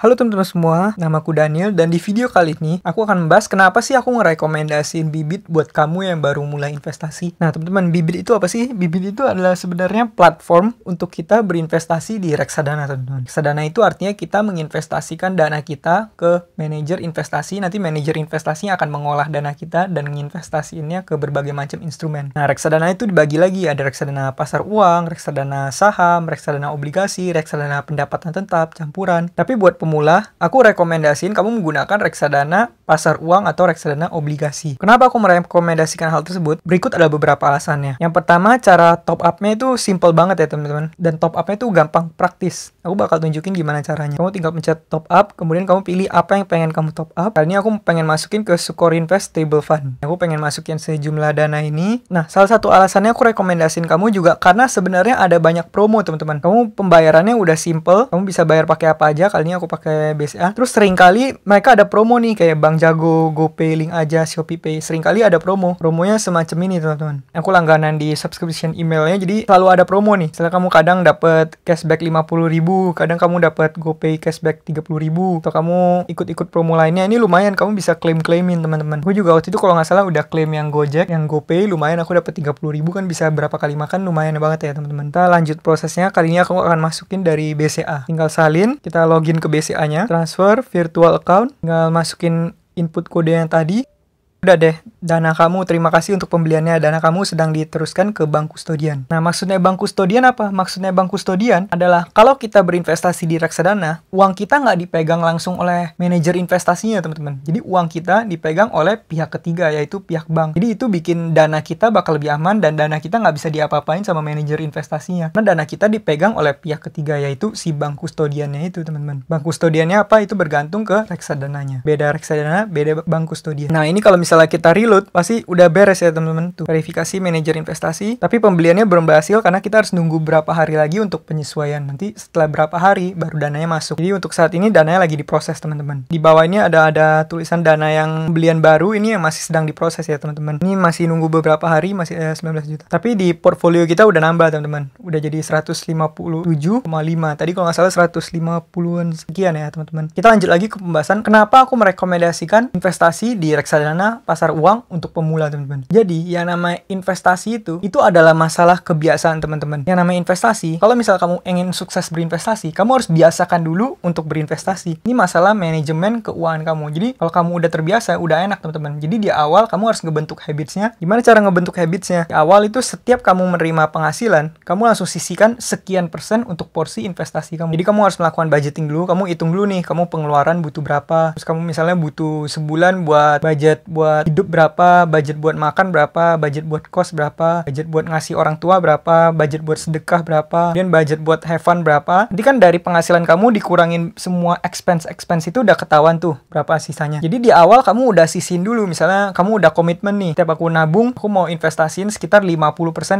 Halo teman-teman semua, nama aku Daniel dan di video kali ini aku akan membahas kenapa sih aku ngerekomendasiin bibit buat kamu yang baru mulai investasi. Nah teman-teman, bibit itu apa sih? Bibit itu adalah sebenarnya platform untuk kita berinvestasi di reksadana teman-teman. Reksadana itu artinya kita menginvestasikan dana kita ke manajer investasi, nanti manajer investasi akan mengolah dana kita dan menginvestasikannya ke berbagai macam instrumen. Nah reksadana itu dibagi lagi, ada reksadana pasar uang, reksadana saham, reksadana obligasi, reksadana pendapatan tetap, campuran. Tapi buat pemula, aku rekomendasiin kamu menggunakan reksadana pasar uang atau reksadana obligasi. Kenapa aku merekomendasikan hal tersebut? Berikut ada beberapa alasannya. Yang pertama, cara top up-nya itu simple banget ya teman-teman. Dan top up-nya itu gampang praktis. Aku bakal tunjukin gimana caranya. Kamu tinggal pencet top up, kemudian kamu pilih apa yang pengen kamu top up. Kali ini aku pengen masukin ke Sukorinvest Stable Fund. Aku pengen masukin sejumlah dana ini. Nah, salah satu alasannya aku rekomendasiin kamu juga karena sebenarnya ada banyak promo teman-teman. Kamu pembayarannya udah simple, kamu bisa bayar pakai apa aja. Kali ini aku pakai pakai BCA. Terus sering kali mereka ada promo nih kayak Bang Jago, GoPay, Link aja, Shopee Pay. kali ada promo. Promonya semacam ini teman-teman. Aku langganan di subscription emailnya jadi selalu ada promo nih. Setelah kamu kadang dapat cashback 50 ribu, kadang kamu dapat GoPay cashback 30 ribu, atau kamu ikut-ikut promo lainnya ini lumayan kamu bisa klaim-klaimin teman-teman. Aku juga waktu itu kalau nggak salah udah klaim yang Gojek, yang GoPay lumayan aku dapat 30 ribu kan bisa berapa kali makan lumayan banget ya teman-teman. Kita lanjut prosesnya. Kali ini aku akan masukin dari BCA. Tinggal salin, kita login ke BCA BCA-nya, transfer virtual account, tinggal masukin input kode yang tadi, Udah deh, dana kamu terima kasih untuk pembeliannya. Dana kamu sedang diteruskan ke bank kustodian. Nah, maksudnya bank kustodian apa? Maksudnya bank kustodian adalah kalau kita berinvestasi di reksadana, uang kita nggak dipegang langsung oleh manajer investasinya, teman-teman. Jadi uang kita dipegang oleh pihak ketiga, yaitu pihak bank. Jadi itu bikin dana kita bakal lebih aman dan dana kita nggak bisa diapa-apain sama manajer investasinya. Karena dana kita dipegang oleh pihak ketiga, yaitu si bank kustodiannya itu, teman-teman. Bank kustodiannya apa? Itu bergantung ke reksadananya. Beda reksadana, beda bank kustodian. Nah, ini kalau misalnya misalnya kita reload, pasti udah beres ya teman-teman tuh verifikasi manajer investasi. Tapi pembeliannya belum berhasil karena kita harus nunggu berapa hari lagi untuk penyesuaian. Nanti setelah berapa hari baru dananya masuk. Jadi untuk saat ini dananya lagi diproses teman-teman. Di bawah ini ada ada tulisan dana yang belian baru ini yang masih sedang diproses ya teman-teman. Ini masih nunggu beberapa hari masih eh, 19 juta. Tapi di portfolio kita udah nambah teman-teman. Udah jadi 157,5. Tadi kalau nggak salah 150-an sekian ya teman-teman. Kita lanjut lagi ke pembahasan kenapa aku merekomendasikan investasi di reksadana pasar uang untuk pemula teman-teman. Jadi yang namanya investasi itu itu adalah masalah kebiasaan teman-teman. Yang namanya investasi, kalau misal kamu ingin sukses berinvestasi, kamu harus biasakan dulu untuk berinvestasi. Ini masalah manajemen keuangan kamu. Jadi kalau kamu udah terbiasa, udah enak teman-teman. Jadi di awal kamu harus ngebentuk habitsnya. Gimana cara ngebentuk habitsnya? Di awal itu setiap kamu menerima penghasilan, kamu langsung sisihkan sekian persen untuk porsi investasi kamu. Jadi kamu harus melakukan budgeting dulu. Kamu hitung dulu nih, kamu pengeluaran butuh berapa. Terus kamu misalnya butuh sebulan buat budget buat buat hidup berapa, budget buat makan berapa, budget buat kos berapa, budget buat ngasih orang tua berapa, budget buat sedekah berapa, kemudian budget buat have fun berapa. Jadi kan dari penghasilan kamu dikurangin semua expense-expense itu udah ketahuan tuh berapa sisanya. Jadi di awal kamu udah sisin dulu misalnya kamu udah komitmen nih, setiap aku nabung aku mau investasiin sekitar 50%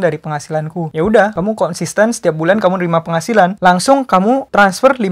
dari penghasilanku. Ya udah, kamu konsisten setiap bulan kamu nerima penghasilan, langsung kamu transfer 50%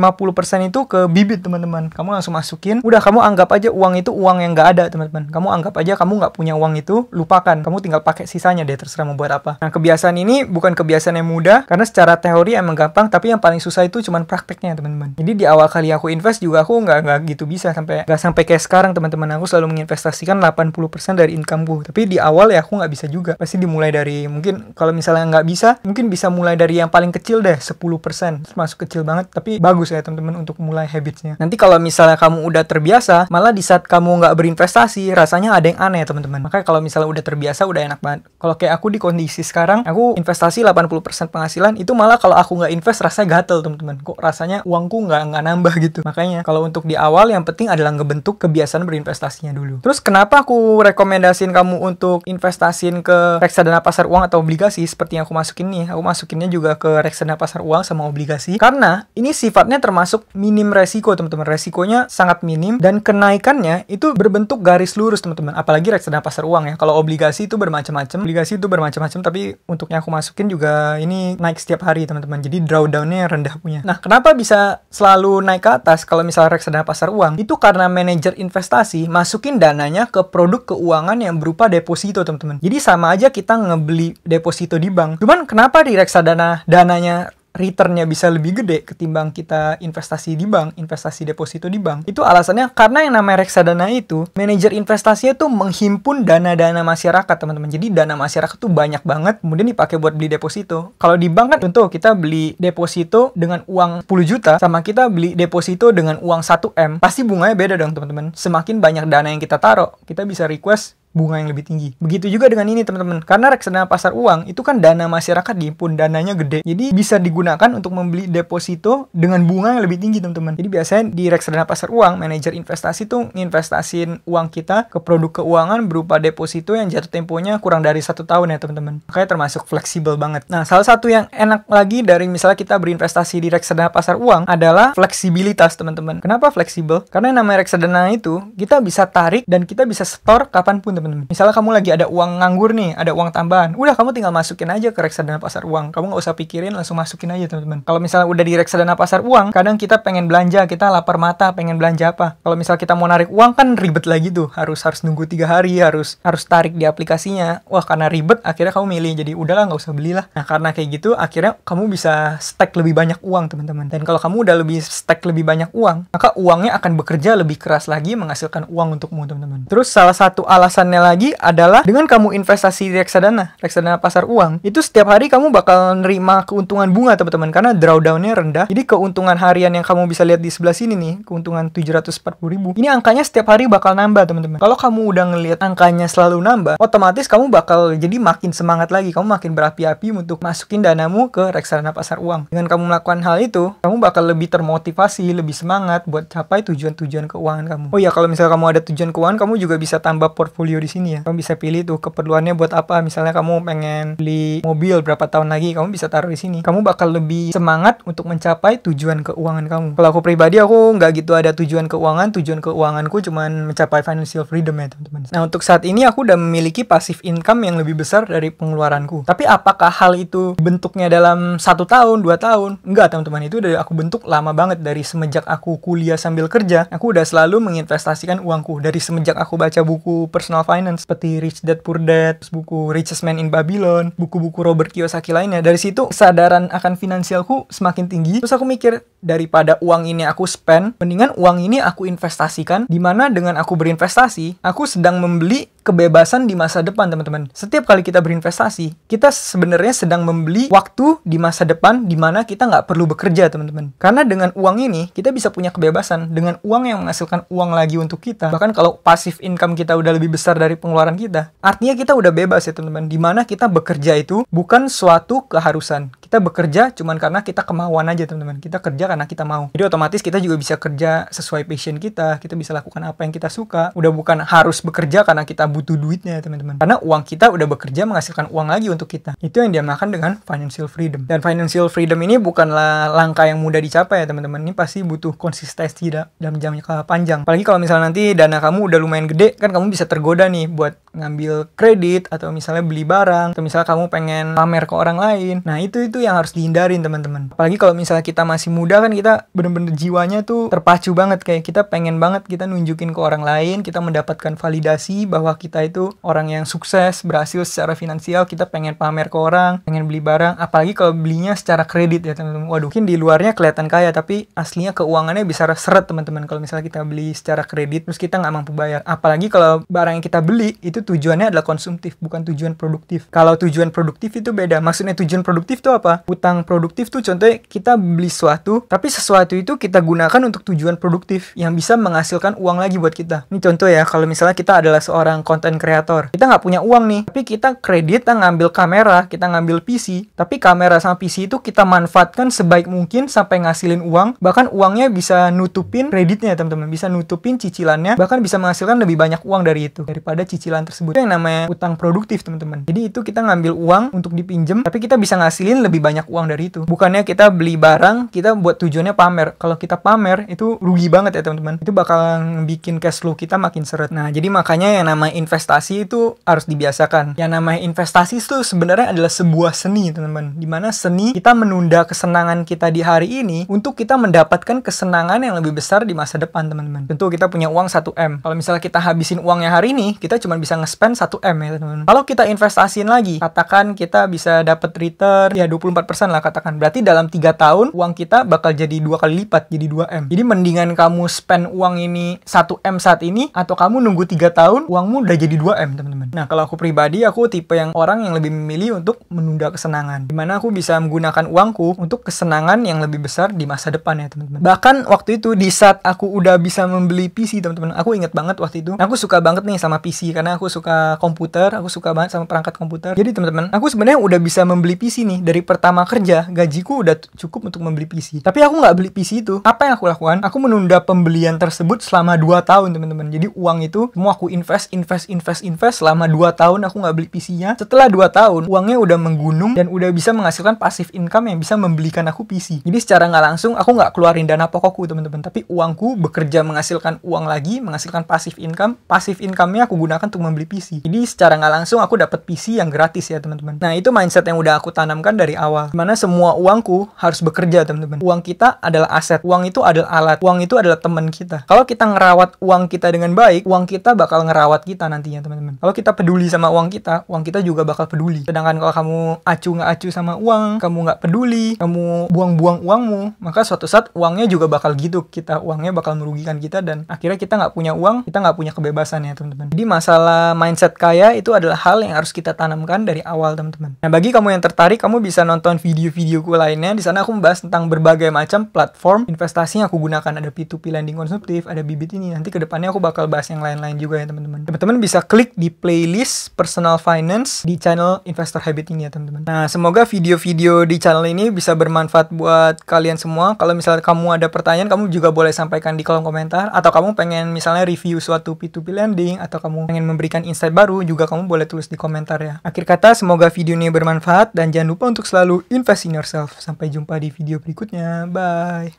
itu ke bibit teman-teman. Kamu langsung masukin, udah kamu anggap aja uang itu uang yang nggak ada teman-teman. Kamu anggap anggap aja kamu nggak punya uang itu, lupakan. Kamu tinggal pakai sisanya deh, terserah mau buat apa. Nah, kebiasaan ini bukan kebiasaan yang mudah, karena secara teori emang gampang, tapi yang paling susah itu cuman prakteknya, teman-teman. Jadi di awal kali aku invest juga aku nggak nggak gitu bisa sampai nggak sampai kayak sekarang, teman-teman. Aku selalu menginvestasikan 80% dari incomeku. Tapi di awal ya aku nggak bisa juga. Pasti dimulai dari mungkin kalau misalnya nggak bisa, mungkin bisa mulai dari yang paling kecil deh, 10%. Masuk kecil banget, tapi bagus ya teman-teman untuk mulai habitsnya. Nanti kalau misalnya kamu udah terbiasa, malah di saat kamu nggak berinvestasi, rasanya ada yang aneh teman-teman makanya kalau misalnya udah terbiasa udah enak banget kalau kayak aku di kondisi sekarang aku investasi 80% penghasilan itu malah kalau aku nggak invest rasanya gatel teman-teman kok rasanya uangku nggak nggak nambah gitu makanya kalau untuk di awal yang penting adalah ngebentuk kebiasaan berinvestasinya dulu terus kenapa aku rekomendasiin kamu untuk investasiin ke reksadana pasar uang atau obligasi seperti yang aku masukin nih aku masukinnya juga ke reksadana pasar uang sama obligasi karena ini sifatnya termasuk minim resiko teman-teman resikonya sangat minim dan kenaikannya itu berbentuk garis lurus teman-teman teman-teman. Apalagi reksadana pasar uang ya. Kalau obligasi itu bermacam-macam. Obligasi itu bermacam-macam tapi untuknya aku masukin juga ini naik setiap hari teman-teman. Jadi drawdownnya rendah punya. Nah, kenapa bisa selalu naik ke atas kalau misalnya reksadana pasar uang? Itu karena manajer investasi masukin dananya ke produk keuangan yang berupa deposito teman-teman. Jadi sama aja kita ngebeli deposito di bank. Cuman kenapa di reksadana dananya returnnya bisa lebih gede ketimbang kita investasi di bank, investasi deposito di bank. Itu alasannya karena yang namanya reksadana itu, manajer investasinya tuh menghimpun dana-dana masyarakat, teman-teman. Jadi dana masyarakat tuh banyak banget, kemudian dipakai buat beli deposito. Kalau di bank kan tentu kita beli deposito dengan uang 10 juta, sama kita beli deposito dengan uang 1M. Pasti bunganya beda dong, teman-teman. Semakin banyak dana yang kita taruh, kita bisa request bunga yang lebih tinggi. Begitu juga dengan ini teman-teman. Karena reksadana pasar uang itu kan dana masyarakat pun dananya gede. Jadi bisa digunakan untuk membeli deposito dengan bunga yang lebih tinggi teman-teman. Jadi biasanya di reksadana pasar uang, manajer investasi tuh nginvestasiin uang kita ke produk keuangan berupa deposito yang jatuh temponya kurang dari satu tahun ya teman-teman. Makanya termasuk fleksibel banget. Nah salah satu yang enak lagi dari misalnya kita berinvestasi di reksadana pasar uang adalah fleksibilitas teman-teman. Kenapa fleksibel? Karena yang namanya reksadana itu kita bisa tarik dan kita bisa setor kapanpun teman-teman teman-teman. Misalnya kamu lagi ada uang nganggur nih, ada uang tambahan, udah kamu tinggal masukin aja ke reksadana pasar uang. Kamu nggak usah pikirin, langsung masukin aja teman-teman. Kalau misalnya udah di reksadana pasar uang, kadang kita pengen belanja, kita lapar mata, pengen belanja apa. Kalau misalnya kita mau narik uang kan ribet lagi tuh, harus harus nunggu tiga hari, harus harus tarik di aplikasinya. Wah karena ribet, akhirnya kamu milih. Jadi udahlah nggak usah belilah. Nah karena kayak gitu, akhirnya kamu bisa stack lebih banyak uang teman-teman. Dan kalau kamu udah lebih stack lebih banyak uang, maka uangnya akan bekerja lebih keras lagi menghasilkan uang untukmu teman-teman. Terus salah satu alasan lagi adalah dengan kamu investasi di reksadana, reksadana pasar uang, itu setiap hari kamu bakal nerima keuntungan bunga teman-teman karena drawdownnya rendah. Jadi keuntungan harian yang kamu bisa lihat di sebelah sini nih, keuntungan 740 ribu. Ini angkanya setiap hari bakal nambah teman-teman. Kalau kamu udah ngelihat angkanya selalu nambah, otomatis kamu bakal jadi makin semangat lagi, kamu makin berapi-api untuk masukin danamu ke reksadana pasar uang. Dengan kamu melakukan hal itu, kamu bakal lebih termotivasi, lebih semangat buat capai tujuan-tujuan keuangan kamu. Oh ya, kalau misalnya kamu ada tujuan keuangan, kamu juga bisa tambah portfolio video di sini ya. Kamu bisa pilih tuh keperluannya buat apa. Misalnya kamu pengen beli mobil berapa tahun lagi, kamu bisa taruh di sini. Kamu bakal lebih semangat untuk mencapai tujuan keuangan kamu. Kalau aku pribadi aku nggak gitu ada tujuan keuangan. Tujuan keuanganku cuman mencapai financial freedom ya teman-teman. Nah untuk saat ini aku udah memiliki passive income yang lebih besar dari pengeluaranku. Tapi apakah hal itu bentuknya dalam satu tahun, dua tahun? Enggak teman-teman itu udah aku bentuk lama banget dari semenjak aku kuliah sambil kerja. Aku udah selalu menginvestasikan uangku dari semenjak aku baca buku personal Finance seperti Rich Dad Poor Dad, buku Richest Man in Babylon, buku-buku Robert Kiyosaki lainnya. Dari situ kesadaran akan finansialku semakin tinggi. Terus aku mikir daripada uang ini aku spend, mendingan uang ini aku investasikan Dimana dengan aku berinvestasi, aku sedang membeli kebebasan di masa depan, teman-teman. Setiap kali kita berinvestasi, kita sebenarnya sedang membeli waktu di masa depan di mana kita nggak perlu bekerja, teman-teman. Karena dengan uang ini, kita bisa punya kebebasan. Dengan uang yang menghasilkan uang lagi untuk kita. Bahkan kalau pasif income kita udah lebih besar dari pengeluaran kita, artinya kita udah bebas ya, teman-teman. Di mana kita bekerja itu bukan suatu keharusan kita bekerja cuman karena kita kemauan aja teman-teman kita kerja karena kita mau jadi otomatis kita juga bisa kerja sesuai passion kita kita bisa lakukan apa yang kita suka udah bukan harus bekerja karena kita butuh duitnya ya, teman-teman karena uang kita udah bekerja menghasilkan uang lagi untuk kita itu yang diamakan dengan financial freedom dan financial freedom ini bukanlah langkah yang mudah dicapai ya teman-teman ini pasti butuh konsistensi dalam jangka panjang apalagi kalau misalnya nanti dana kamu udah lumayan gede kan kamu bisa tergoda nih buat ngambil kredit atau misalnya beli barang atau misalnya kamu pengen pamer ke orang lain nah itu itu yang harus dihindarin teman-teman apalagi kalau misalnya kita masih muda kan kita bener-bener jiwanya tuh terpacu banget kayak kita pengen banget kita nunjukin ke orang lain kita mendapatkan validasi bahwa kita itu orang yang sukses berhasil secara finansial kita pengen pamer ke orang pengen beli barang apalagi kalau belinya secara kredit ya teman-teman waduh mungkin di luarnya kelihatan kaya tapi aslinya keuangannya bisa seret teman-teman kalau misalnya kita beli secara kredit terus kita nggak mampu bayar apalagi kalau barang yang kita beli itu tujuannya adalah konsumtif, bukan tujuan produktif. Kalau tujuan produktif itu beda. Maksudnya tujuan produktif itu apa? Utang produktif tuh contohnya kita beli sesuatu, tapi sesuatu itu kita gunakan untuk tujuan produktif yang bisa menghasilkan uang lagi buat kita. Ini contoh ya, kalau misalnya kita adalah seorang konten kreator, kita nggak punya uang nih, tapi kita kredit, kita ngambil kamera, kita ngambil PC, tapi kamera sama PC itu kita manfaatkan sebaik mungkin sampai ngasilin uang, bahkan uangnya bisa nutupin kreditnya teman-teman, bisa nutupin cicilannya, bahkan bisa menghasilkan lebih banyak uang dari itu daripada cicilan tersebut. Itu yang namanya utang produktif, teman-teman. Jadi itu kita ngambil uang untuk dipinjam, tapi kita bisa ngasilin lebih banyak uang dari itu. Bukannya kita beli barang, kita buat tujuannya pamer. Kalau kita pamer, itu rugi banget ya, teman-teman. Itu bakal bikin cash flow kita makin seret. Nah, jadi makanya yang namanya investasi itu harus dibiasakan. Yang namanya investasi itu sebenarnya adalah sebuah seni, teman-teman. Dimana seni kita menunda kesenangan kita di hari ini untuk kita mendapatkan kesenangan yang lebih besar di masa depan, teman-teman. Tentu kita punya uang 1M. Kalau misalnya kita habisin uangnya hari ini, kita cuma bisa nge-spend 1M ya teman-teman. Kalau kita investasiin lagi, katakan kita bisa dapat return ya 24% lah katakan. Berarti dalam 3 tahun uang kita bakal jadi dua kali lipat, jadi 2M. Jadi mendingan kamu spend uang ini 1M saat ini atau kamu nunggu 3 tahun uangmu udah jadi 2M teman-teman. Nah kalau aku pribadi aku tipe yang orang yang lebih memilih untuk menunda kesenangan. Dimana aku bisa menggunakan uangku untuk kesenangan yang lebih besar di masa depan ya teman-teman. Bahkan waktu itu di saat aku udah bisa membeli PC teman-teman, aku inget banget waktu itu. Nah, aku suka banget nih sama PC karena aku suka komputer aku suka banget sama perangkat komputer jadi teman-teman aku sebenarnya udah bisa membeli PC nih dari pertama kerja gajiku udah cukup untuk membeli PC tapi aku nggak beli PC itu apa yang aku lakukan aku menunda pembelian tersebut selama 2 tahun teman-teman jadi uang itu semua aku invest invest invest invest selama 2 tahun aku nggak beli PC-nya setelah 2 tahun uangnya udah menggunung dan udah bisa menghasilkan pasif income yang bisa membelikan aku PC jadi secara nggak langsung aku nggak keluarin dana pokokku teman-teman tapi uangku bekerja menghasilkan uang lagi menghasilkan pasif income pasif income-nya aku gunakan untuk membeli beli PC. Jadi secara nggak langsung aku dapat PC yang gratis ya teman-teman. Nah itu mindset yang udah aku tanamkan dari awal. Dimana semua uangku harus bekerja teman-teman. Uang kita adalah aset. Uang itu adalah alat. Uang itu adalah teman kita. Kalau kita ngerawat uang kita dengan baik, uang kita bakal ngerawat kita nantinya teman-teman. Kalau kita peduli sama uang kita, uang kita juga bakal peduli. Sedangkan kalau kamu acu nggak acu sama uang, kamu nggak peduli, kamu buang-buang uangmu, maka suatu saat uangnya juga bakal gitu. Kita uangnya bakal merugikan kita dan akhirnya kita nggak punya uang, kita nggak punya kebebasan ya teman-teman. Jadi masalah mindset kaya itu adalah hal yang harus kita tanamkan dari awal, teman-teman. Nah, bagi kamu yang tertarik, kamu bisa nonton video-videoku lainnya. Di sana aku membahas tentang berbagai macam platform investasi yang aku gunakan. Ada P2P lending konsumtif, ada bibit ini. Nanti kedepannya aku bakal bahas yang lain-lain juga ya, teman-teman. Teman-teman bisa klik di playlist personal finance di channel Investor Habit ini ya, teman-teman. Nah, semoga video-video di channel ini bisa bermanfaat buat kalian semua. Kalau misalnya kamu ada pertanyaan, kamu juga boleh sampaikan di kolom komentar. Atau kamu pengen misalnya review suatu P2P lending, atau kamu pengen memberikan memberikan insight baru, juga kamu boleh tulis di komentar ya. Akhir kata, semoga video ini bermanfaat dan jangan lupa untuk selalu invest in yourself. Sampai jumpa di video berikutnya. Bye.